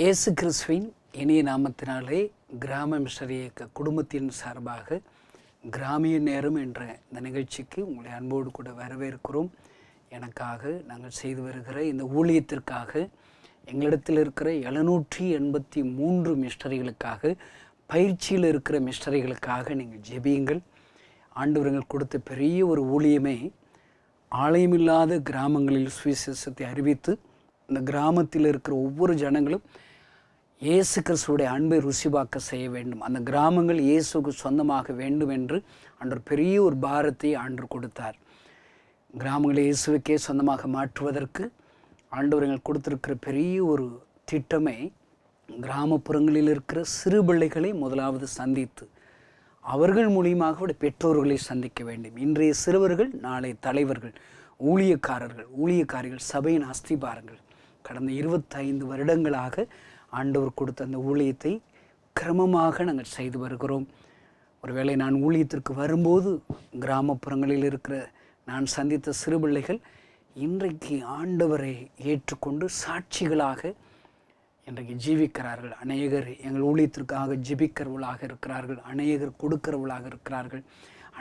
இயேசு கிறிஸ்துவின் இனிய நாமத்தினாலே கிராம மிஷரி இயக்க குடும்பத்தின் சார்பாக கிராமிய நேரம் என்ற இந்த நிகழ்ச்சிக்கு உங்களை அன்போடு கூட வரவேற்கிறோம் எனக்காக நாங்கள் செய்து வருகிற இந்த ஊழியத்திற்காக எங்களிடத்தில் இருக்கிற எழுநூற்றி எண்பத்தி மூன்று மிஸ்டரிகளுக்காக பயிற்சியில் இருக்கிற மிஸ்டரிகளுக்காக நீங்கள் ஜெபியுங்கள் ஆண்டவர்கள் கொடுத்த பெரிய ஒரு ஊழியமே ஆலயமில்லாத கிராமங்களில் சுவிசேஷத்தை அறிவித்து இந்த கிராமத்தில் இருக்கிற ஒவ்வொரு ஜனங்களும் இயேசு கிறிஸ்துடைய அன்பை ருசிபாக்க செய்ய வேண்டும் அந்த கிராமங்கள் இயேசுக்கு சொந்தமாக வேண்டும் என்று அன்று பெரிய ஒரு பாரத்தை ஆண்டு கொடுத்தார் கிராமங்களை இயேசுவுக்கே சொந்தமாக மாற்றுவதற்கு ஆண்டவர்கள் கொடுத்துருக்கிற பெரிய ஒரு திட்டமே கிராமப்புறங்களில் இருக்கிற சிறு பிள்ளைகளை முதலாவது சந்தித்து அவர்கள் மூலியமாக அவருடைய பெற்றோர்களை சந்திக்க வேண்டும் இன்றைய சிறுவர்கள் நாளை தலைவர்கள் ஊழியக்காரர்கள் ஊழியக்காரிகள் சபையின் அஸ்திபாரங்கள் கடந்த இருபத்தைந்து வருடங்களாக ஆண்டவர் கொடுத்த அந்த ஊழியத்தை கிரமமாக நாங்கள் செய்து வருகிறோம் ஒருவேளை நான் ஊழியத்திற்கு வரும்போது கிராமப்புறங்களில் இருக்கிற நான் சந்தித்த சிறு பிள்ளைகள் இன்றைக்கு ஆண்டவரை ஏற்றுக்கொண்டு சாட்சிகளாக இன்றைக்கு ஜீவிக்கிறார்கள் அநேகர் எங்கள் ஊழியத்திற்காக ஜிபிக்கிறவர்களாக இருக்கிறார்கள் அநேகர் கொடுக்கிறவர்களாக இருக்கிறார்கள்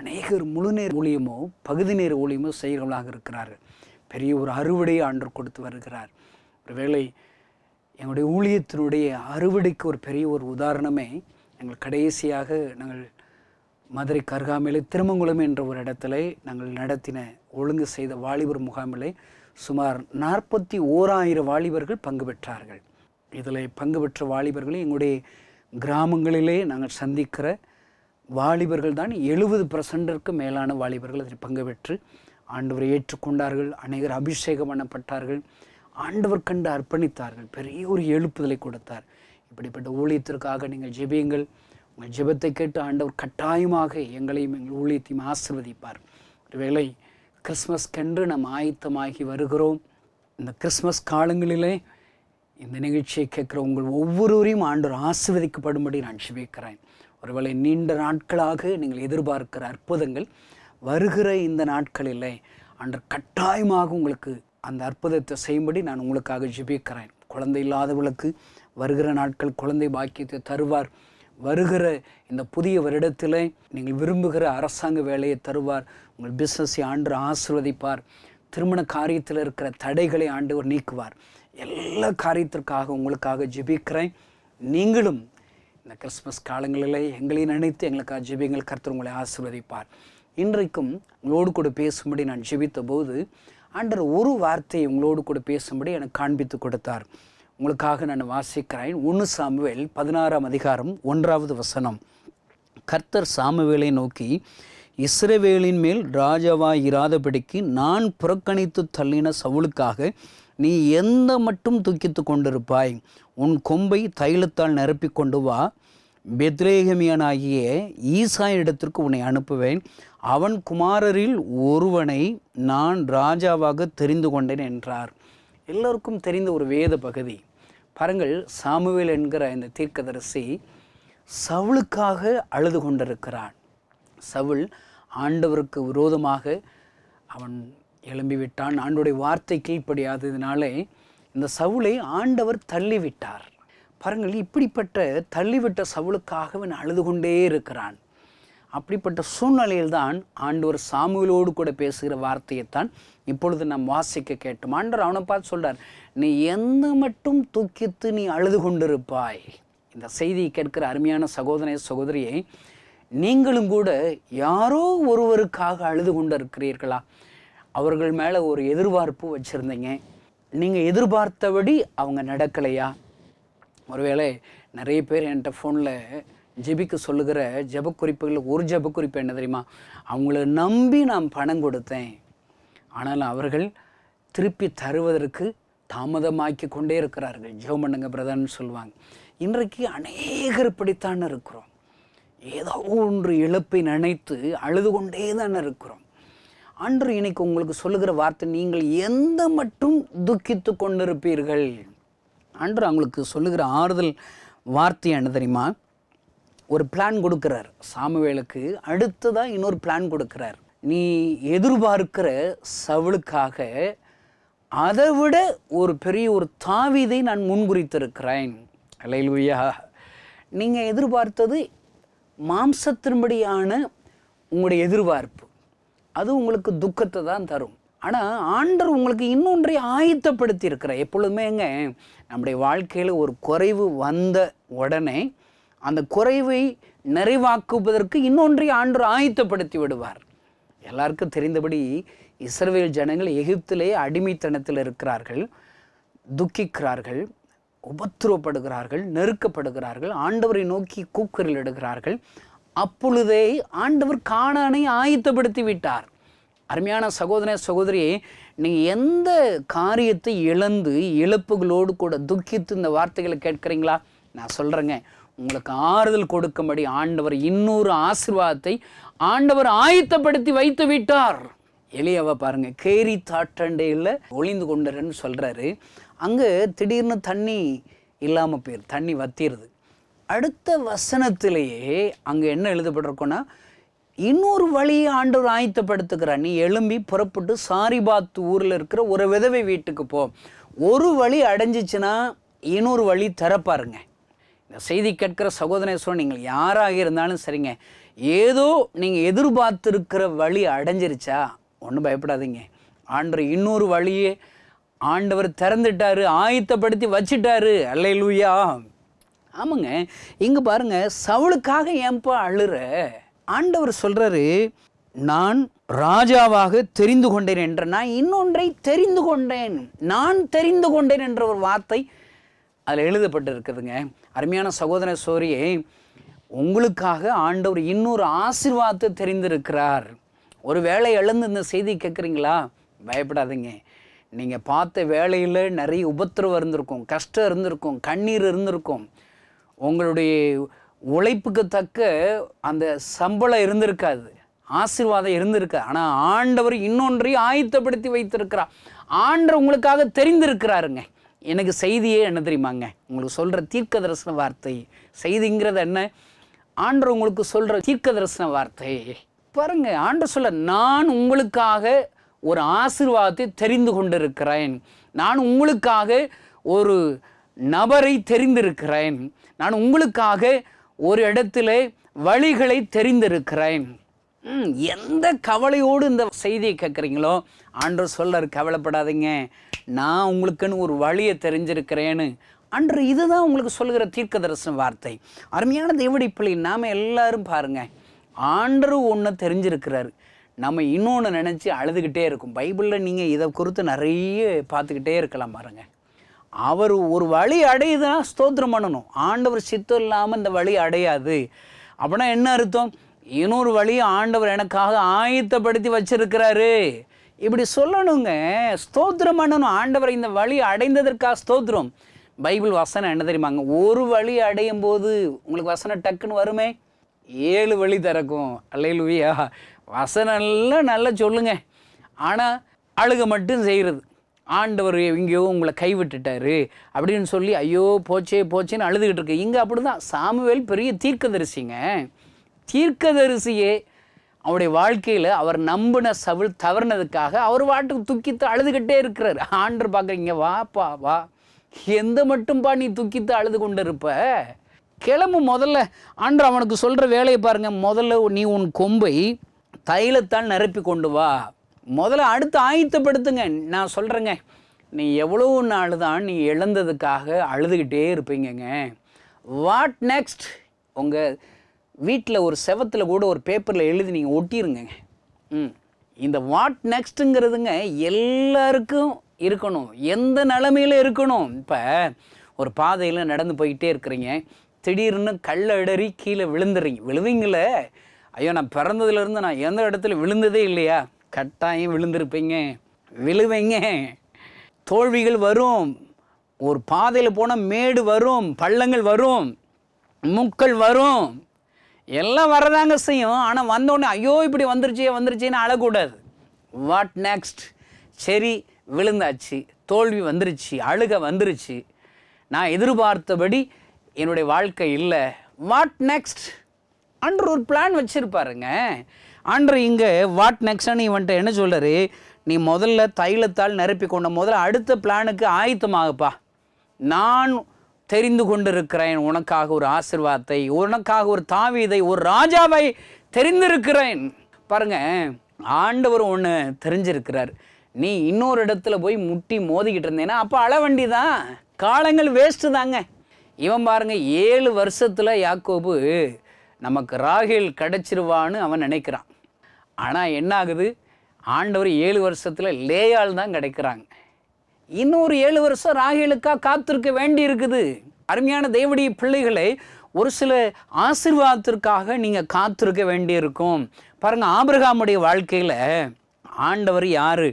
அநேகர் முழுநேர் ஊழியமோ பகுதி நேர ஊழியமோ செய்கிறவர்களாக இருக்கிறார்கள் பெரிய ஒரு அறுவடையை ஆண்டு கொடுத்து வருகிறார் ஒருவேளை எங்களுடைய ஊழியத்தினுடைய அறுவடைக்கு ஒரு பெரிய ஒரு உதாரணமே எங்கள் கடைசியாக நாங்கள் மதுரை கர்காமிலே திருமங்குளம் என்ற ஒரு இடத்துல நாங்கள் நடத்தின ஒழுங்கு செய்த வாலிபர் முகாமிலே சுமார் நாற்பத்தி ஓராயிரம் வாலிபர்கள் பங்கு பெற்றார்கள் இதில் பங்கு பெற்ற வாலிபர்களை எங்களுடைய கிராமங்களிலே நாங்கள் சந்திக்கிற வாலிபர்கள் தான் எழுபது பர்சன்டிற்கு மேலான வாலிபர்கள் அதில் பங்கு பெற்று ஆண்டவரை ஏற்றுக்கொண்டார்கள் அநேகர் அபிஷேகம் பண்ணப்பட்டார்கள் ஆண்டவர் கண்டு அர்ப்பணித்தார்கள் பெரிய ஒரு எழுப்புதலை கொடுத்தார் இப்படிப்பட்ட ஊழியத்திற்காக நீங்கள் ஜெபியுங்கள் உங்கள் ஜெபத்தை கேட்டு ஆண்டவர் கட்டாயமாக எங்களையும் எங்கள் ஊழியத்தையும் ஆசிர்வதிப்பார் ஒருவேளை கிறிஸ்மஸ்கென்று நாம் ஆயத்தமாகி வருகிறோம் இந்த கிறிஸ்மஸ் காலங்களிலே இந்த நிகழ்ச்சியை கேட்குற உங்கள் ஒவ்வொருவரையும் ஆண்டவர் ஆசிர்வதிக்கப்படும்படி நான் சிவிக்கிறேன் ஒருவேளை நீண்ட நாட்களாக நீங்கள் எதிர்பார்க்கிற அற்புதங்கள் வருகிற இந்த நாட்களிலே ஆண்டர் கட்டாயமாக உங்களுக்கு அந்த அற்புதத்தை செய்யும்படி நான் உங்களுக்காக ஜிபிக்கிறேன் குழந்தை இல்லாதவர்களுக்கு வருகிற நாட்கள் குழந்தை பாக்கியத்தை தருவார் வருகிற இந்த புதிய வருடத்தில் நீங்கள் விரும்புகிற அரசாங்க வேலையை தருவார் உங்கள் பிஸ்னஸை ஆண்டு ஆசிர்வதிப்பார் திருமண காரியத்தில் இருக்கிற தடைகளை ஆண்டவர் நீக்குவார் எல்லா காரியத்திற்காக உங்களுக்காக ஜெபிக்கிறேன் நீங்களும் இந்த கிறிஸ்மஸ் காலங்களில் எங்களையும் நினைத்து எங்களுக்காக ஜெபிங்கள் கருத்து உங்களை ஆசிர்வதிப்பார் இன்றைக்கும் உங்களோடு கூட பேசும்படி நான் ஜெபித்த போது ஆண்டர் ஒரு வார்த்தையை உங்களோடு கூட பேசும்படி எனக்கு காண்பித்து கொடுத்தார் உங்களுக்காக நான் வாசிக்கிறேன் ஒன்று சாமுவேல் பதினாறாம் அதிகாரம் ஒன்றாவது வசனம் கர்த்தர் சாமுவேலை நோக்கி இஸ்ரவேலின் மேல் இராதபடிக்கு நான் புறக்கணித்து தள்ளின சவுளுக்காக நீ எந்த மட்டும் தூக்கித்து கொண்டிருப்பாய் உன் கொம்பை தைலத்தால் நிரப்பி கொண்டு வா பெத்ரேகமியனாகிய ஈசா இடத்திற்கு உன்னை அனுப்புவேன் அவன் குமாரரில் ஒருவனை நான் ராஜாவாக தெரிந்து கொண்டேன் என்றார் எல்லோருக்கும் தெரிந்த ஒரு வேத பகுதி பாருங்கள் சாமுவேல் என்கிற இந்த தீர்க்கதரிசி சவுளுக்காக அழுது கொண்டிருக்கிறான் சவுள் ஆண்டவருக்கு விரோதமாக அவன் எழும்பிவிட்டான் ஆண்டுடைய வார்த்தை கீழ்ப்படியாததினாலே இந்த சவுளை ஆண்டவர் தள்ளிவிட்டார் பாருங்கள் இப்படிப்பட்ட தள்ளிவிட்ட சவுளுக்காக அவன் அழுது கொண்டே இருக்கிறான் அப்படிப்பட்ட சூழ்நிலையில்தான் ஆண்டவர் சாமுவிலோடு கூட பேசுகிற வார்த்தையைத்தான் இப்பொழுது நாம் வாசிக்க கேட்டோம் ஆண்டவர் அவனை பார்த்து சொல்கிறார் நீ எந்த மட்டும் தூக்கித்து நீ அழுது கொண்டிருப்பாய் இந்த செய்தியை கேட்கிற அருமையான சகோதரனை சகோதரியை நீங்களும் கூட யாரோ ஒருவருக்காக அழுது கொண்டு இருக்கிறீர்களா அவர்கள் மேலே ஒரு எதிர்பார்ப்பு வச்சுருந்தீங்க நீங்கள் எதிர்பார்த்தபடி அவங்க நடக்கலையா ஒருவேளை நிறைய பேர் என்கிட்ட ஃபோனில் ஜெபிக்க சொல்லுகிற ஜெப ஒரு ஜெபக்குறிப்பு என்ன தெரியுமா அவங்கள நம்பி நான் பணம் கொடுத்தேன் ஆனால் அவர்கள் திருப்பி தருவதற்கு தாமதமாக்கி கொண்டே இருக்கிறார்கள் ஜெபம் பண்ணுங்க பிரதான்னு சொல்லுவாங்க இன்றைக்கு அநேகர் படித்தான் இருக்கிறோம் ஏதோ ஒன்று இழப்பை நினைத்து அழுது கொண்டே தான் இருக்கிறோம் அன்று இன்னைக்கு உங்களுக்கு சொல்லுகிற வார்த்தை நீங்கள் எந்த மட்டும் துக்கித்து கொண்டிருப்பீர்கள் அன்று அவங்களுக்கு சொல்லுகிற ஆறுதல் வார்த்தை என்ன தெரியுமா ஒரு பிளான் கொடுக்குறார் சாமுவேலுக்கு அடுத்ததாக இன்னொரு பிளான் கொடுக்குறார் நீ எதிர்பார்க்கிற சவுளுக்காக அதை விட ஒரு பெரிய ஒரு தாவிதை நான் முன்குறித்திருக்கிறேன் அலையிலுயா நீங்கள் எதிர்பார்த்தது மாம்சத்தின்படியான உங்களுடைய எதிர்பார்ப்பு அது உங்களுக்கு துக்கத்தை தான் தரும் ஆனால் ஆண்டர் உங்களுக்கு இன்னொன்றை ஆயத்தப்படுத்தி இருக்கிறார் எப்பொழுதுமேங்க நம்முடைய வாழ்க்கையில் ஒரு குறைவு வந்த உடனே அந்த குறைவை நிறைவாக்குவதற்கு இன்னொன்றை ஆண்டு ஆயத்தப்படுத்தி விடுவார் எல்லாருக்கும் தெரிந்தபடி இஸ்ரேல் ஜனங்கள் எகிப்திலே அடிமைத்தனத்தில் இருக்கிறார்கள் துக்கிக்கிறார்கள் உபத்திரப்படுகிறார்கள் நெருக்கப்படுகிறார்கள் ஆண்டவரை நோக்கி கூக்குரல் எடுகிறார்கள் அப்பொழுதே ஆண்டவர் காணானை ஆயத்தப்படுத்தி விட்டார் அருமையான சகோதர சகோதரி நீங்கள் எந்த காரியத்தை இழந்து இழப்புகளோடு கூட துக்கித்து இந்த வார்த்தைகளை கேட்குறீங்களா நான் சொல்கிறேங்க உங்களுக்கு ஆறுதல் கொடுக்கும்படி ஆண்டவர் இன்னொரு ஆசிர்வாதத்தை ஆண்டவர் ஆயத்தப்படுத்தி வைத்து விட்டார் எளியவா பாருங்க கேரி தாட்டண்டையில் ஒளிந்து கொண்டுறன்னு சொல்கிறாரு அங்கே திடீர்னு தண்ணி இல்லாமல் போயிரு தண்ணி வத்திடுது அடுத்த வசனத்திலேயே அங்கே என்ன எழுதப்பட்டிருக்கோன்னா இன்னொரு வழியை ஆண்டவர் ஆயத்தப்படுத்துக்கிறார் நீ எழும்பி புறப்பட்டு சாரிபாத் ஊரில் இருக்கிற ஒரு விதவை வீட்டுக்கு போ ஒரு வழி அடைஞ்சிச்சுன்னா இன்னொரு வழி தரப்பாருங்க செய்தி கேட்கிற சகோதரனை சொல்ல நீங்கள் யாராக இருந்தாலும் சரிங்க ஏதோ நீங்கள் எதிர்பார்த்துருக்கிற வழி அடைஞ்சிருச்சா ஒன்றும் பயப்படாதீங்க ஆண்டவர் இன்னொரு வழியே ஆண்டவர் திறந்துட்டாரு ஆயத்தப்படுத்தி வச்சுட்டாரு அல்லை லூயா ஆமாங்க இங்கே பாருங்கள் சவுளுக்காக ஏன்பா அழுற ஆண்டவர் சொல்கிறாரு நான் ராஜாவாக தெரிந்து கொண்டேன் என்ற நான் இன்னொன்றை தெரிந்து கொண்டேன் நான் தெரிந்து கொண்டேன் என்ற ஒரு வார்த்தை அதில் எழுதப்பட்டு இருக்குதுங்க அருமையான சகோதர சோரியை உங்களுக்காக ஆண்டவர் இன்னொரு ஆசிர்வாதத்தை தெரிந்திருக்கிறார் ஒரு வேலை எழுந்து இந்த செய்தி கேட்குறீங்களா பயப்படாதீங்க நீங்கள் பார்த்த வேலையில் நிறைய உபத்திரவம் இருந்திருக்கும் கஷ்டம் இருந்திருக்கும் கண்ணீர் இருந்திருக்கும் உங்களுடைய உழைப்புக்கு தக்க அந்த சம்பளம் இருந்திருக்காது ஆசீர்வாதம் இருந்திருக்கு ஆனால் ஆண்டவர் இன்னொன்றையும் ஆயத்தப்படுத்தி வைத்திருக்கிறார் ஆண்டவர் உங்களுக்காக தெரிந்திருக்கிறாருங்க எனக்கு செய்தியே என்ன தெரியுமாங்க உங்களுக்கு சொல்கிற தீர்க்க தரிசன வார்த்தை செய்திங்கிறது என்ன ஆண்டு உங்களுக்கு சொல்கிற தீர்க்க தரிசன வார்த்தை பாருங்க ஆண்டு சொல்ல நான் உங்களுக்காக ஒரு ஆசிர்வாதத்தை தெரிந்து கொண்டிருக்கிறேன் நான் உங்களுக்காக ஒரு நபரை தெரிந்திருக்கிறேன் நான் உங்களுக்காக ஒரு இடத்துல வழிகளை தெரிந்திருக்கிறேன் எந்த கவலையோடு இந்த செய்தியை கேட்குறீங்களோ அன்று சொல்கிறார் கவலைப்படாதீங்க நான் உங்களுக்குன்னு ஒரு வழியை தெரிஞ்சிருக்கிறேன்னு அன்று இதுதான் உங்களுக்கு சொல்கிற தீர்க்க தரிசன வார்த்தை அருமையான பிள்ளை நாம் எல்லாரும் பாருங்கள் ஆண்டரும் ஒன்று தெரிஞ்சிருக்கிறாரு நம்ம இன்னொன்று நினச்சி அழுதுகிட்டே இருக்கும் பைபிளில் நீங்கள் இதை குறித்து நிறைய பார்த்துக்கிட்டே இருக்கலாம் பாருங்கள் அவர் ஒரு வழி அடையுதுன்னா ஸ்தோத்திரம் பண்ணணும் ஆண்டவர் சித்தம் இல்லாமல் இந்த வழி அடையாது அப்படின்னா என்ன அர்த்தம் இன்னொரு வழியை ஆண்டவர் எனக்காக ஆயத்தப்படுத்தி வச்சிருக்கிறாரு இப்படி சொல்லணுங்க ஸ்தோத்திரம் பண்ணணும் ஆண்டவரை இந்த வழி அடைந்ததற்காக ஸ்தோத்திரம் பைபிள் வசனம் என்ன தெரியுமாங்க ஒரு வழி அடையும் போது உங்களுக்கு வசனம் டக்குன்னு வருமே ஏழு வழி திறக்கும் அல்லையிலுவியா எல்லாம் நல்லா சொல்லுங்க ஆனால் அழுக மட்டும் செய்கிறது ஆண்டவர் எங்கேயோ உங்களை கைவிட்டுட்டாரு அப்படின்னு சொல்லி ஐயோ போச்சே போச்சேன்னு அழுதுகிட்டு இருக்கு இங்கே அப்படி தான் சாமுவேல் பெரிய தீர்க்கதரிசிங்க தீர்க்கதரிசியே அவருடைய வாழ்க்கையில் அவர் நம்பின சவிழ் தவறினதுக்காக அவர் வாட்டுக்கு துக்கித்து அழுதுகிட்டே இருக்கிறார் ஆண்டு பார்க்குறீங்க வாப்பா வா எந்த மட்டும்பா நீ துக்கித்து அழுது கொண்டு இருப்ப கிளம்பு முதல்ல ஆண்டு அவனுக்கு சொல்கிற வேலையை பாருங்கள் முதல்ல நீ உன் கொம்பை தைலத்தால் நிரப்பி கொண்டு வா முதல்ல அடுத்து ஆயத்தப்படுத்துங்க நான் சொல்கிறேங்க நீ எவ்வளோ நாள் தான் நீ இழந்ததுக்காக அழுதுகிட்டே இருப்பீங்கங்க வாட் நெக்ஸ்ட் உங்கள் வீட்டில் ஒரு செவத்தில் கூட ஒரு பேப்பரில் எழுதி நீங்கள் ஒட்டிருங்க ம் இந்த வாட் நெக்ஸ்ட்டுங்கிறதுங்க எல்லாருக்கும் இருக்கணும் எந்த நிலமையில இருக்கணும் இப்போ ஒரு பாதையில் நடந்து போயிட்டே இருக்கிறீங்க திடீர்னு கல்லை இடறி கீழே விழுந்துறீங்க விழுவீங்கள ஐயோ நான் பிறந்ததுலேருந்து நான் எந்த இடத்துல விழுந்ததே இல்லையா கட்டாயம் விழுந்திருப்பீங்க விழுவீங்க தோல்விகள் வரும் ஒரு பாதையில் போனால் மேடு வரும் பள்ளங்கள் வரும் மூக்கள் வரும் எல்லாம் வரதாங்க செய்யும் ஆனால் வந்தோடனே ஐயோ இப்படி வந்துருச்சு வந்துருச்சேன்னு அழக்கூடாது வாட் நெக்ஸ்ட் சரி விழுந்தாச்சு தோல்வி வந்துருச்சு அழுக வந்துருச்சு நான் எதிர்பார்த்தபடி என்னுடைய வாழ்க்கை இல்லை வாட் நெக்ஸ்ட் அன்று ஒரு பிளான் வச்சுருப்பாருங்க அன்று இங்கே வாட் நெக்ஸ்ட்னு இவன்ட்ட என்ன சொல்கிறாரு நீ முதல்ல தைலத்தால் நிரப்பி கொண்ட முதல்ல அடுத்த பிளானுக்கு ஆயத்தமாகப்பா நான் தெரிந்து கொண்டிருக்கிறேன் உனக்காக ஒரு ஆசிர்வாதத்தை உனக்காக ஒரு தாவீதை ஒரு ராஜாவை தெரிந்திருக்கிறேன் பாருங்க ஆண்டவர் ஒன்று தெரிஞ்சிருக்கிறார் நீ இன்னொரு இடத்துல போய் முட்டி மோதிக்கிட்டு இருந்தேன்னா அப்போ அளவண்டி தான் காலங்கள் வேஸ்ட்டு தாங்க இவன் பாருங்க ஏழு வருஷத்தில் யாக்கோபு நமக்கு ராகில் கிடச்சிருவான்னு அவன் நினைக்கிறான் ஆனால் என்ன ஆகுது ஆண்டவர் ஏழு வருஷத்தில் லேயால் தான் கிடைக்கிறாங்க இன்னொரு ஏழு வருஷம் ராகிலுக்காக காத்திருக்க வேண்டி இருக்குது அருமையான தேவடி பிள்ளைகளை ஒரு சில ஆசிர்வாதத்திற்காக நீங்கள் காத்திருக்க வேண்டியிருக்கும் பாருங்கள் ஆபிரகாமுடைய வாழ்க்கையில் ஆண்டவர் யார்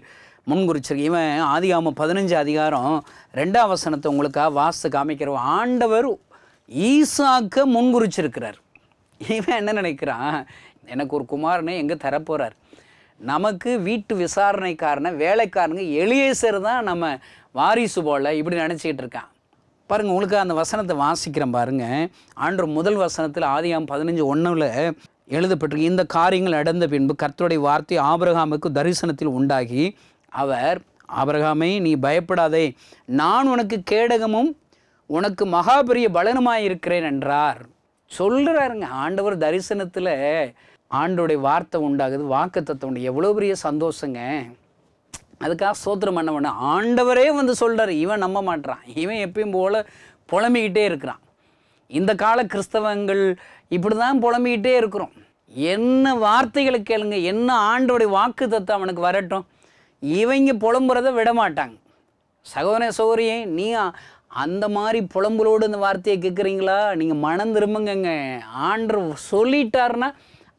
முன்குறிச்சிருக்கு இவன் ஆதிகாம பதினஞ்சு அதிகாரம் ரெண்டாம் வசனத்தை உங்களுக்காக வாசு காமிக்கிறவன் ஆண்டவர் ஈசாக்க முன்குறிச்சிருக்கிறார் இவன் என்ன நினைக்கிறான் எனக்கு ஒரு குமாரனை எங்கே தரப்போகிறார் நமக்கு வீட்டு விசாரணைக்காரனை வேலைக்காரனுங்க எளியேசர் தான் நம்ம வாரிசு போல் இப்படி நினச்சிக்கிட்டு இருக்கான் பாருங்கள் உங்களுக்கு அந்த வசனத்தை வாசிக்கிறேன் பாருங்கள் ஆண்டு முதல் வசனத்தில் ஆதியாம் பதினஞ்சு ஒன்றில் எழுதப்பட்டிருக்கு இந்த காரியங்கள் அடைந்த பின்பு கர்த்தருடைய வார்த்தை ஆபிரகாமுக்கு தரிசனத்தில் உண்டாகி அவர் ஆபரகாமே நீ பயப்படாதே நான் உனக்கு கேடகமும் உனக்கு மகாபெரிய பலனுமாயிருக்கிறேன் என்றார் சொல்கிறாருங்க ஆண்டவர் தரிசனத்தில் ஆண்டோடைய வார்த்தை உண்டாகுது வாக்கு தத்துவம் உண்டு எவ்வளோ பெரிய சந்தோஷங்க அதுக்காக சோத்திரம் பண்ண பண்ண ஆண்டவரே வந்து சொல்கிறார் இவன் நம்ப மாட்டான் இவன் எப்பயும் போல் புலம்பிக்கிட்டே இருக்கிறான் இந்த கால கிறிஸ்தவங்கள் இப்படி தான் புலம்பிக்கிட்டே இருக்கிறோம் என்ன வார்த்தைகளை கேளுங்க என்ன ஆண்டோடைய வாக்கு தத்துவம் அவனுக்கு வரட்டும் இவங்க புலம்புறத விட மாட்டாங்க சகோதர சகோதரியே நீ அந்த மாதிரி புலம்புலோடு இந்த வார்த்தையை கேட்குறீங்களா நீங்கள் மனம் திரும்புங்கங்க ஆண்டர் சொல்லிட்டாருன்னா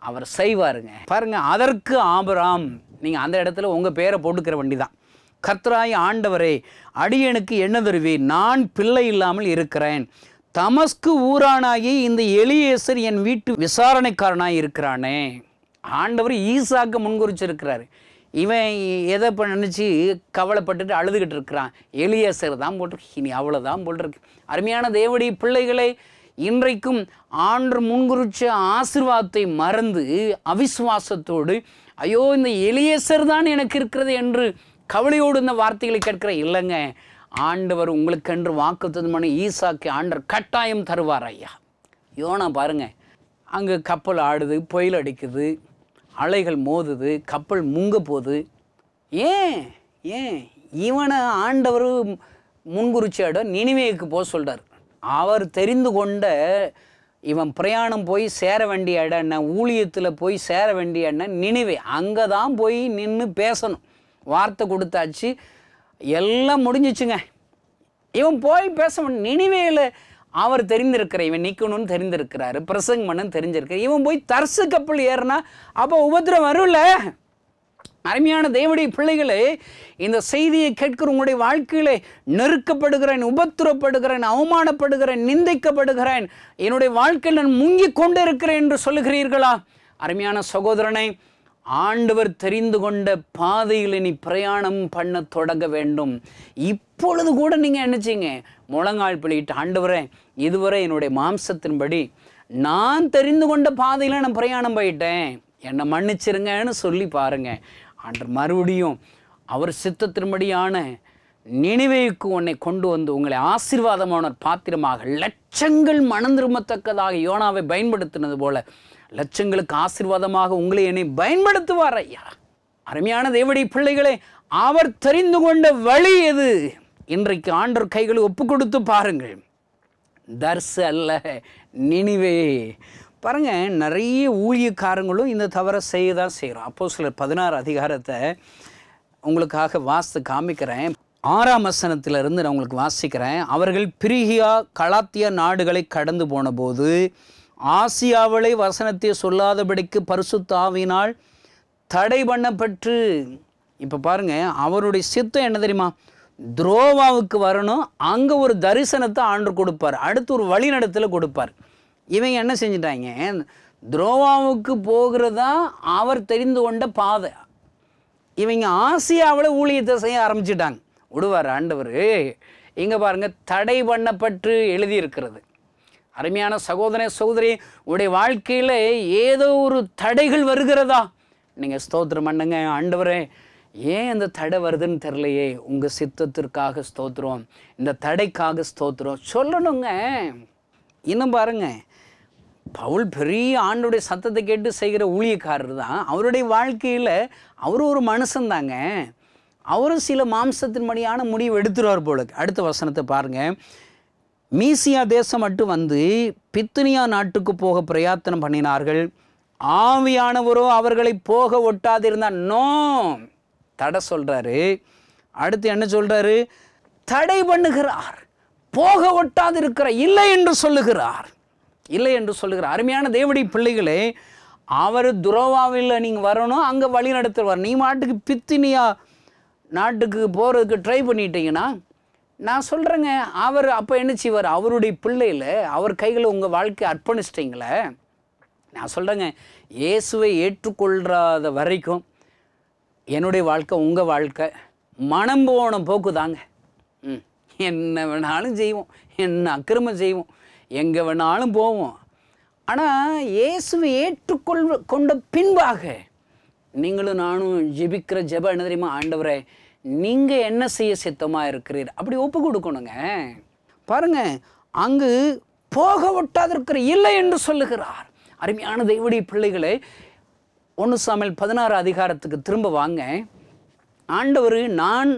அவர் செய்வாருங்க பாருங்க அதற்கு ஆபராம் நீங்கள் அந்த இடத்துல உங்கள் பேரை போட்டுக்கிற வண்டி தான் கர்த்தராய் ஆண்டவரே அடியனுக்கு என்ன தருவி நான் பிள்ளை இல்லாமல் இருக்கிறேன் தமஸ்கு ஊரானாகி இந்த எலியேசர் என் வீட்டு விசாரணைக்காரனாக இருக்கிறானே ஆண்டவர் ஈசாக்கு முன்குறிச்சிருக்கிறாரு இவன் எதை நினச்சி கவலைப்பட்டுட்டு அழுதுகிட்டு இருக்கிறான் எலியேசர் தான் போட்டிருக்கு இனி அவ்வளோதான் போட்டிருக்கு அருமையான தேவடி பிள்ளைகளை இன்றைக்கும் ஆண்டு முன்குறிச்ச ஆசிர்வாதத்தை மறந்து அவிசுவாசத்தோடு ஐயோ இந்த எளியசர் தான் எனக்கு இருக்கிறது என்று கவலையோடு இந்த வார்த்தைகளை கேட்கிற இல்லைங்க ஆண்டவர் உங்களுக்கென்று வாக்கு தந்தமான ஈசாக்கு ஆண்டர் கட்டாயம் தருவார் ஐயா யோனா பாருங்க அங்கே கப்பல் ஆடுது புயல் அடிக்குது அலைகள் மோதுது கப்பல் முங்க போகுது ஏன் ஏன் இவனை ஆண்டவர் முன்குறிச்சியோட நினைவேக்கு போக சொல்கிறார் அவர் தெரிந்து கொண்ட இவன் பிரயாணம் போய் சேர வேண்டிய இடம் என்ன ஊழியத்தில் போய் சேர வேண்டிய என்ன நினைவே அங்கே தான் போய் நின்று பேசணும் வார்த்தை கொடுத்தாச்சு எல்லாம் முடிஞ்சிச்சுங்க இவன் போய் பேச நினைவேயில் அவர் தெரிந்திருக்கிற இவன் நிற்கணும்னு தெரிந்திருக்கிறாரு பிரசங்கம் பண்ணு தெரிஞ்சிருக்கிறார் இவன் போய் தர்சு கப்பல் ஏறுனா அப்போ உபத்திரம் வரும்ல அருமையான தேவடைய பிள்ளைகளே இந்த செய்தியை கேட்கிற உங்களுடைய வாழ்க்கையிலே நெருக்கப்படுகிறேன் உபத்திரப்படுகிறேன் அவமானப்படுகிறேன் நிந்திக்கப்படுகிறேன் என்னுடைய வாழ்க்கையில் நான் முங்கி கொண்டு இருக்கிறேன் என்று சொல்லுகிறீர்களா அருமையான சகோதரனை ஆண்டவர் தெரிந்து கொண்ட பாதையில் நீ பிரயாணம் பண்ண தொடங்க வேண்டும் இப்பொழுது கூட நீங்கள் நினச்சிங்க முழங்கால் பிள்ளையிட்டு ஆண்டவரே இதுவரை என்னுடைய மாம்சத்தின்படி நான் தெரிந்து கொண்ட பாதையில் நான் பிரயாணம் போயிட்டேன் என்னை மன்னிச்சிருங்கன்னு சொல்லி பாருங்கள் ஆண்டர் மறுபடியும் அவர் சித்தத்தின்படியான நினைவைக்கு உன்னை கொண்டு வந்து உங்களை ஆசீர்வாதமான பாத்திரமாக லட்சங்கள் மனம் திரும்பத்தக்கதாக யோனாவை பயன்படுத்தினது போல லட்சங்களுக்கு ஆசீர்வாதமாக உங்களை என்னை பயன்படுத்துவார் ஐயா அருமையான தேவடி பிள்ளைகளை அவர் தெரிந்து கொண்ட வழி எது இன்றைக்கு ஆண்டர் கைகளை ஒப்பு கொடுத்து பாருங்கள் தர்ஸ் அல்ல நினைவே பாருங்கள் நிறைய ஊழியக்காரங்களும் இந்த தவறை செய்ய தான் செய்கிறோம் அப்போ சிலர் பதினாறு அதிகாரத்தை உங்களுக்காக வாசித்து காமிக்கிறேன் ஆறாம் வசனத்திலிருந்து நான் உங்களுக்கு வாசிக்கிறேன் அவர்கள் பிரிகியா கலாத்திய நாடுகளை கடந்து போனபோது ஆசியாவளை வசனத்தை சொல்லாதபடிக்கு பரிசுத்தாவினால் தடை பண்ணப்பட்டு இப்போ பாருங்கள் அவருடைய சித்தம் என்ன தெரியுமா துரோவாவுக்கு வரணும் அங்கே ஒரு தரிசனத்தை ஆண்டு கொடுப்பார் அடுத்து ஒரு வழிநடத்தில் கொடுப்பார் இவங்க என்ன செஞ்சிட்டாங்க துரோவாவுக்கு போகிறதா அவர் தெரிந்து கொண்ட பாதை இவங்க ஆசியாவில் ஊழியத்தை செய்ய ஆரம்பிச்சிட்டாங்க விடுவார் ஆண்டவர் இங்கே பாருங்கள் தடை பண்ணப்பட்டு எழுதியிருக்கிறது அருமையான சகோதர சகோதரி உடைய வாழ்க்கையில் ஏதோ ஒரு தடைகள் வருகிறதா நீங்கள் ஸ்தோத்திரம் பண்ணுங்க ஆண்டவரே ஏன் அந்த தடை வருதுன்னு தெரிலையே உங்கள் சித்தத்திற்காக ஸ்தோத்திரம் இந்த தடைக்காக ஸ்தோத்திரம் சொல்லணுங்க இன்னும் பாருங்கள் பவுல் பெரிய ஆண்டுடைய சத்தத்தை கேட்டு செய்கிற ஊழியக்காரர் தான் அவருடைய வாழ்க்கையில் அவரும் ஒரு மனுஷன்தாங்க அவரும் சில மாம்சத்தின் மணியான முடிவு எடுத்துருவார் போல அடுத்த வசனத்தை பாருங்கள் மீசியா தேசம் மட்டும் வந்து பித்தனியா நாட்டுக்கு போக பிரயாத்தனம் பண்ணினார்கள் ஆவியானவரோ அவர்களை போக ஒட்டாதிருந்தா நோ தடை சொல்கிறாரு அடுத்து என்ன சொல்கிறாரு தடை பண்ணுகிறார் போக ஒட்டாது இருக்கிற இல்லை என்று சொல்லுகிறார் இல்லை என்று சொல்லுகிறார் அருமையான தேவடி பிள்ளைகளே அவர் துரோவாவில் நீங்கள் வரணும் அங்கே வழி நடத்துவார் நீ மாட்டுக்கு பித்தினியா நாட்டுக்கு போகிறதுக்கு ட்ரை பண்ணிட்டீங்கன்னா நான் சொல்கிறேங்க அவர் அப்போ என்ன செய்வார் அவருடைய பிள்ளையில் அவர் கையில் உங்கள் வாழ்க்கை அர்ப்பணிச்சிட்டிங்களே நான் சொல்கிறேங்க இயேசுவை ஏற்றுக்கொள்ளாத வரைக்கும் என்னுடைய வாழ்க்கை உங்கள் வாழ்க்கை மனம் போன போக்கு தாங்க ம் என்ன வேணாலும் செய்வோம் என்ன அக்கிரமம் செய்வோம் எங்கே வேணாலும் போவோம் ஆனால் இயேசுவை ஏற்றுக்கொள் கொண்ட பின்பாக நீங்களும் நானும் ஜெபிக்கிற ஜெப என்ன தெரியுமா ஆண்டவரை நீங்கள் என்ன செய்ய சித்தமாக இருக்கிறீர் அப்படி ஒப்பு கொடுக்கணுங்க பாருங்கள் அங்கு போக விட்டாதிருக்கிற இல்லை என்று சொல்லுகிறார் அருமையான தெய்வடி பிள்ளைகளை ஒன்று சாமியில் பதினாறு அதிகாரத்துக்கு திரும்ப வாங்க ஆண்டவர் நான்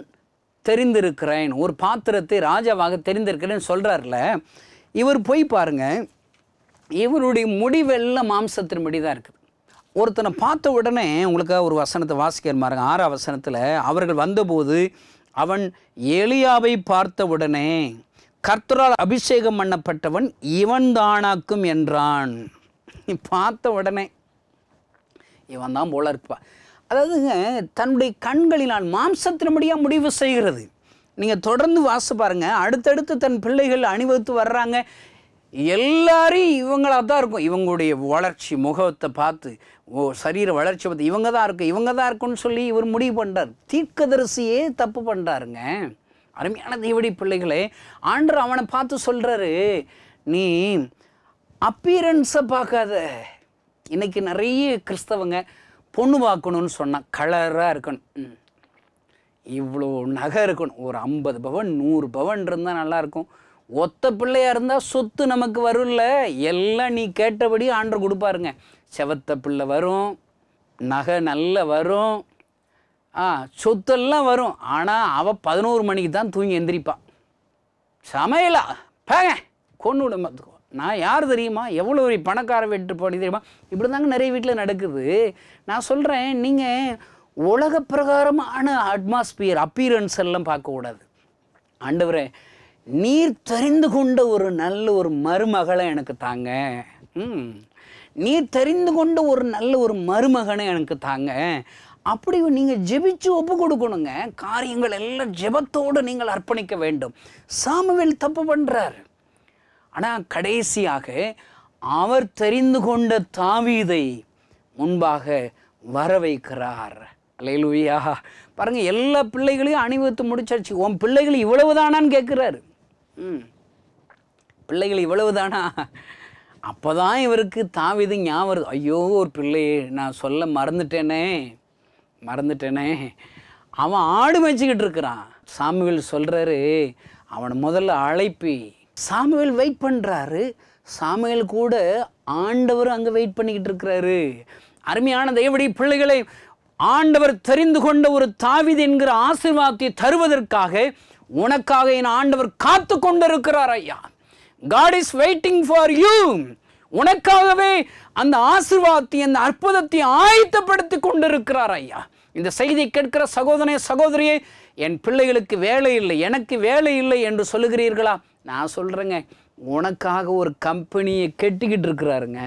தெரிந்திருக்கிறேன் ஒரு பாத்திரத்தை ராஜாவாக தெரிந்திருக்கிறேன்னு சொல்கிறார்ல இவர் போய் பாருங்கள் இவருடைய முடிவெல்லாம் மாம்சத்தின்படி தான் இருக்குது ஒருத்தனை பார்த்த உடனே உங்களுக்கு ஒரு வசனத்தை வாசிக்க மாருங்க ஆறாம் வசனத்தில் அவர்கள் வந்தபோது அவன் எளியாவை பார்த்த உடனே கர்த்தரால் அபிஷேகம் பண்ணப்பட்டவன் இவன் தானாக்கும் என்றான் பார்த்த உடனே இவன் தான் போல இருப்பா அதாவதுங்க தன்னுடைய கண்களினால் மாம்சத்தினபடியாக முடிவு செய்கிறது நீங்கள் தொடர்ந்து வாசு பாருங்கள் அடுத்தடுத்து தன் பிள்ளைகள் அணிவகுத்து வர்றாங்க எல்லாரையும் இவங்களாக தான் இருக்கும் இவங்களுடைய வளர்ச்சி முகத்தை பார்த்து ஓ சரீர வளர்ச்சி பார்த்து இவங்க தான் இருக்கும் இவங்க தான் இருக்குன்னு சொல்லி இவர் முடிவு பண்ணுறார் தீர்க்கதரிசியே தப்பு பண்ணுறாருங்க அருமையான தேவடி பிள்ளைகளே ஆண்டர் அவனை பார்த்து சொல்கிறாரு நீ அப்பீரன்ஸை பார்க்காத இன்றைக்கி நிறைய கிறிஸ்தவங்க பொண்ணு பார்க்கணும்னு சொன்னால் கலராக இருக்கணும் இவ்வளோ நகை இருக்கணும் ஒரு ஐம்பது பவன் நூறு பவன் இருந்தால் நல்லாயிருக்கும் ஒத்த பிள்ளையாக இருந்தால் சொத்து நமக்கு வரும்ல எல்லாம் நீ கேட்டபடி ஆண்டர் கொடுப்பாருங்க செவத்த பிள்ளை வரும் நகை நல்ல வரும் ஆ சொத்தெல்லாம் வரும் ஆனால் அவள் பதினோரு மணிக்கு தான் தூங்கி எந்திரிப்பான் சமையலா பேங்க கொண்டு விட பார்த்துக்கோ நான் யார் தெரியுமா எவ்வளோ ஒரு பணக்கார வெற்று போனி தெரியுமா இப்படி தாங்க நிறைய வீட்டில் நடக்குது நான் சொல்கிறேன் நீங்கள் உலக பிரகாரமான அட்மாஸ்பியர் அப்பீரன்ஸ் எல்லாம் பார்க்கக்கூடாது ஆண்டவரே நீர் தெரிந்து கொண்ட ஒரு நல்ல ஒரு மருமகளை எனக்கு தாங்க ம் நீர் தெரிந்து கொண்ட ஒரு நல்ல ஒரு மருமகனை எனக்கு தாங்க அப்படி நீங்கள் ஜெபிச்சு ஒப்பு கொடுக்கணுங்க காரியங்கள் எல்லாம் ஜெபத்தோடு நீங்கள் அர்ப்பணிக்க வேண்டும் சாமுவேல் தப்பு பண்ணுறாரு ஆனால் கடைசியாக அவர் தெரிந்து கொண்ட தாவீதை முன்பாக வர வைக்கிறார் அலையலூயா பாருங்கள் எல்லா பிள்ளைகளையும் அணிவகுத்து முடிச்சாச்சு உன் பிள்ளைகள் இவ்வளவுதானான்னு கேட்குறாரு ம் பிள்ளைகள் இவ்வளவுதானா அப்போ தான் இவருக்கு தாவிது ஞாபகம் ஐயோ ஒரு பிள்ளையே நான் சொல்ல மறந்துட்டேனே மறந்துட்டேனே அவன் ஆடு மேய்ச்சிக்கிட்டு இருக்கிறான் சாமிகள் சொல்கிறாரு அவனை முதல்ல அழைப்பி சாமுவேல் வெயிட் பண்ணுறாரு சாமுவேல் கூட ஆண்டவர் அங்கே வெயிட் பண்ணிக்கிட்டு இருக்கிறாரு அருமையான தேவடி பிள்ளைகளை ஆண்டவர் தெரிந்து கொண்ட ஒரு தாவித என்கிற ஆசீர்வாதத்தை தருவதற்காக உனக்காக என் ஆண்டவர் காத்து கொண்டிருக்கிறார் ஐயா God is waiting for you உனக்காகவே அந்த ஆசிர்வாதத்தை அந்த அற்புதத்தை ஆயத்தப்படுத்தி கொண்டிருக்கிறார் ஐயா இந்த செய்தி கேட்கிற சகோதரனே சகோதரியே என் பிள்ளைகளுக்கு வேலை இல்லை எனக்கு வேலை இல்லை என்று சொல்லுகிறீர்களா நான் சொல்கிறேங்க உனக்காக ஒரு கம்பெனியை கெட்டிக்கிட்டு இருக்கிறாருங்க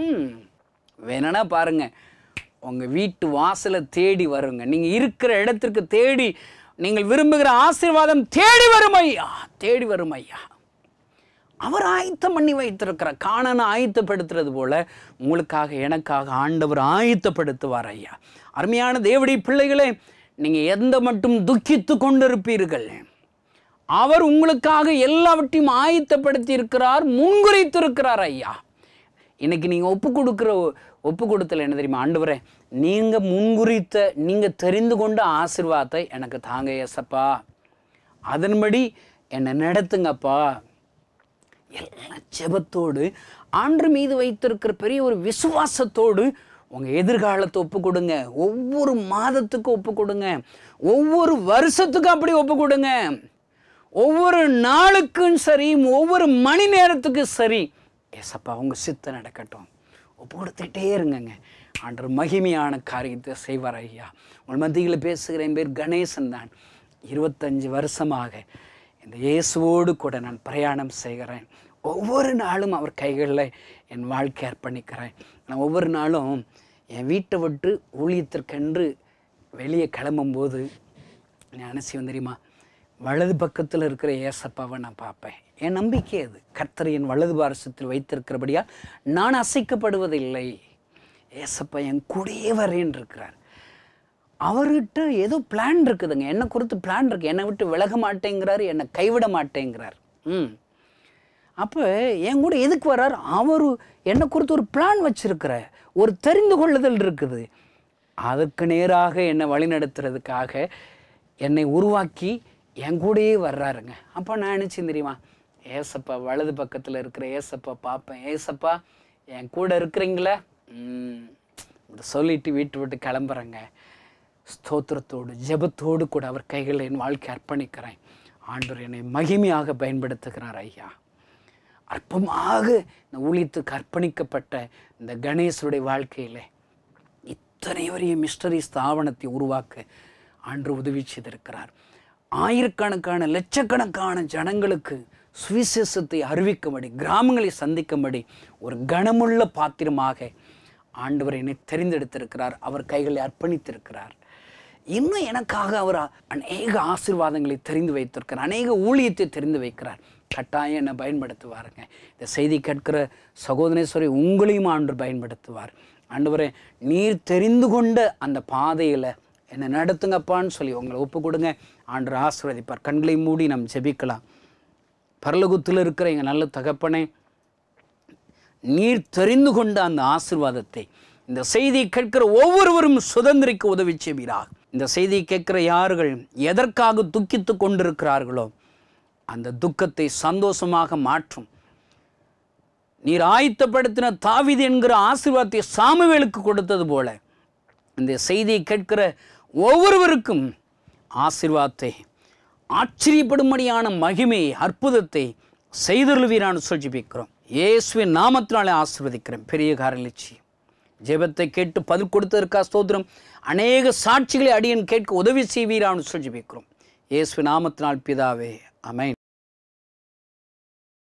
ம் பாருங்க பாருங்கள் உங்கள் வீட்டு வாசலை தேடி வருங்க நீங்கள் இருக்கிற இடத்திற்கு தேடி நீங்கள் விரும்புகிற ஆசீர்வாதம் தேடி வரும் ஐயா தேடி வரும் ஐயா அவர் ஆயத்தம் பண்ணி வைத்திருக்கிறார் காணனை ஆயத்தப்படுத்துறது போல உங்களுக்காக எனக்காக ஆண்டவர் ஆயத்தப்படுத்துவார் ஐயா அருமையான தேவடி பிள்ளைகளே நீங்கள் எந்த மட்டும் துக்கித்து கொண்டிருப்பீர்கள் அவர் உங்களுக்காக எல்லாவற்றையும் ஆயத்தப்படுத்தி இருக்கிறார் இருக்கிறார் ஐயா இன்னைக்கு நீங்கள் ஒப்பு கொடுக்குற ஒப்பு கொடுத்தல என்ன தெரியுமா ஆண்டவரே நீங்கள் முன்குறித்த நீங்கள் தெரிந்து கொண்ட ஆசிர்வாதத்தை எனக்கு தாங்க ஏசப்பா அதன்படி என்னை நடத்துங்கப்பா எல்லா ஜெபத்தோடு ஆண்டு மீது வைத்திருக்கிற பெரிய ஒரு விசுவாசத்தோடு உங்கள் எதிர்காலத்தை ஒப்பு கொடுங்க ஒவ்வொரு மாதத்துக்கும் ஒப்பு கொடுங்க ஒவ்வொரு வருஷத்துக்கும் அப்படி ஒப்பு கொடுங்க ஒவ்வொரு நாளுக்கும் சரி ஒவ்வொரு மணி நேரத்துக்கும் சரி ஏசப்பா உங்கள் சித்தை நடக்கட்டும் ஒப்பு இருங்கங்க ஆண்டர் மகிமையான காரியத்தை செய்வார் ஐயா உங்கள் மத்தியில் பேசுகிற என் பேர் கணேசன் தான் இருபத்தஞ்சி வருஷமாக இந்த இயேசுவோடு கூட நான் பிரயாணம் செய்கிறேன் ஒவ்வொரு நாளும் அவர் கைகளில் என் வாழ்க்கை அர்ப்பணிக்கிறேன் நான் ஒவ்வொரு நாளும் என் வீட்டை விட்டு ஊழியத்திற்கென்று வெளியே கிளம்பும்போது நான் என்ன செய்வேன் தெரியுமா வலது பக்கத்தில் இருக்கிற ஏசப்பாவை நான் பார்ப்பேன் என் நம்பிக்கை அது கர்த்தர் என் வலது பாரசத்தில் வைத்திருக்கிறபடியால் நான் அசைக்கப்படுவதில்லை ஏசப்பா என் கூடயே வரேன் இருக்கிறார் அவர்கிட்ட ஏதோ பிளான் இருக்குதுங்க என்னை குறித்து பிளான் இருக்குது என்னை விட்டு விலக மாட்டேங்கிறார் என்னை கைவிட மாட்டேங்கிறார் ம் அப்போ என் கூட எதுக்கு வர்றார் அவர் என்னை குறித்து ஒரு பிளான் வச்சுருக்கிற ஒரு தெரிந்து கொள்ளுதல் இருக்குது அதுக்கு நேராக என்னை வழிநடத்துறதுக்காக என்னை உருவாக்கி என் கூடயே வர்றாருங்க அப்போ நான் நினச்சேன் தெரியுமா ஏசப்பா வலது பக்கத்தில் இருக்கிற ஏசப்பா பார்ப்பேன் ஏசப்பா என் கூட இருக்கிறீங்களே சொல்லிட்டு வீட்டு விட்டு கிளம்புறேங்க ஸ்தோத்திரத்தோடு ஜபத்தோடு கூட அவர் கைகளை என் வாழ்க்கை அர்ப்பணிக்கிறேன் ஆண்டவர் என்னை மகிமையாக பயன்படுத்துகிறார் ஐயா அற்பமாக இந்த ஊழியத்துக்கு அர்ப்பணிக்கப்பட்ட இந்த கணேசருடைய வாழ்க்கையில் இத்தனை வரையும் மிஸ்டரி ஸ்தாபனத்தை உருவாக்க ஆண்டு உதவி செய்திருக்கிறார் ஆயிரக்கணக்கான லட்சக்கணக்கான ஜனங்களுக்கு சுவிசேஷத்தை அறிவிக்கும்படி கிராமங்களை சந்திக்கும்படி ஒரு கனமுள்ள பாத்திரமாக ஆண்டவர் என்னை தெரிந்தெடுத்திருக்கிறார் அவர் கைகளை அர்ப்பணித்திருக்கிறார் இன்னும் எனக்காக அவர் அநேக ஆசீர்வாதங்களை தெரிந்து வைத்திருக்கிறார் அநேக ஊழியத்தை தெரிந்து வைக்கிறார் கட்டாயம் என்னை பயன்படுத்துவாருங்க இந்த செய்தி கேட்கிற சகோதரேஸ்வரி உங்களையும் ஆண்டு பயன்படுத்துவார் ஆண்டவரே நீர் தெரிந்து கொண்ட அந்த பாதையில் என்னை நடத்துங்கப்பான்னு சொல்லி உங்களை ஒப்பு கொடுங்க ஆண்டு ஆசிர்வதிப்பார் கண்களை மூடி நாம் ஜெபிக்கலாம் பரலகுத்தில் இருக்கிற எங்கள் நல்ல தகப்பனே நீர் தெரிந்து கொண்ட அந்த ஆசிர்வாதத்தை இந்த செய்தியை கேட்கிற ஒவ்வொருவரும் சுதந்திரிக்க உதவி செய்வீராக இந்த செய்தியை கேட்கிற யார்கள் எதற்காக துக்கித்து கொண்டிருக்கிறார்களோ அந்த துக்கத்தை சந்தோஷமாக மாற்றும் நீர் ஆயத்தப்படுத்தின தாவிது என்கிற ஆசிர்வாதத்தை சாமுவேலுக்கு கொடுத்தது போல இந்த செய்தியை கேட்கிற ஒவ்வொருவருக்கும் ஆச்சரியப்படும் ஆச்சரியப்படும்படியான மகிமையை அற்புதத்தை செய்தருள்வீரான்னு சொல்லி ஜெபிக்கிறோம் இயேசுவின் நாமத்தினாலே ஆசிர்வதிக்கிறேன் பெரிய காரலிச்சி ஜெபத்தை கேட்டு பதில் கொடுத்ததற்கா ஸ்தோத்திரம் அநேக சாட்சிகளை அடியன் கேட்க உதவி செய்வீரான்னு சொல்லி ஜெபிக்கிறோம் இயேசு நாமத்தினால் பிதாவே அமை